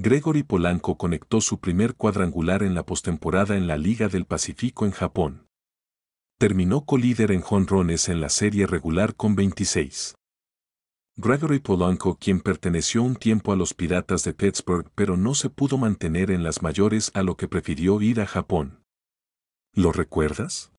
Gregory Polanco conectó su primer cuadrangular en la postemporada en la Liga del Pacífico en Japón. Terminó colíder en jonrones en la serie regular con 26. Gregory Polanco, quien perteneció un tiempo a los Piratas de Pittsburgh pero no se pudo mantener en las mayores a lo que prefirió ir a Japón. ¿Lo recuerdas?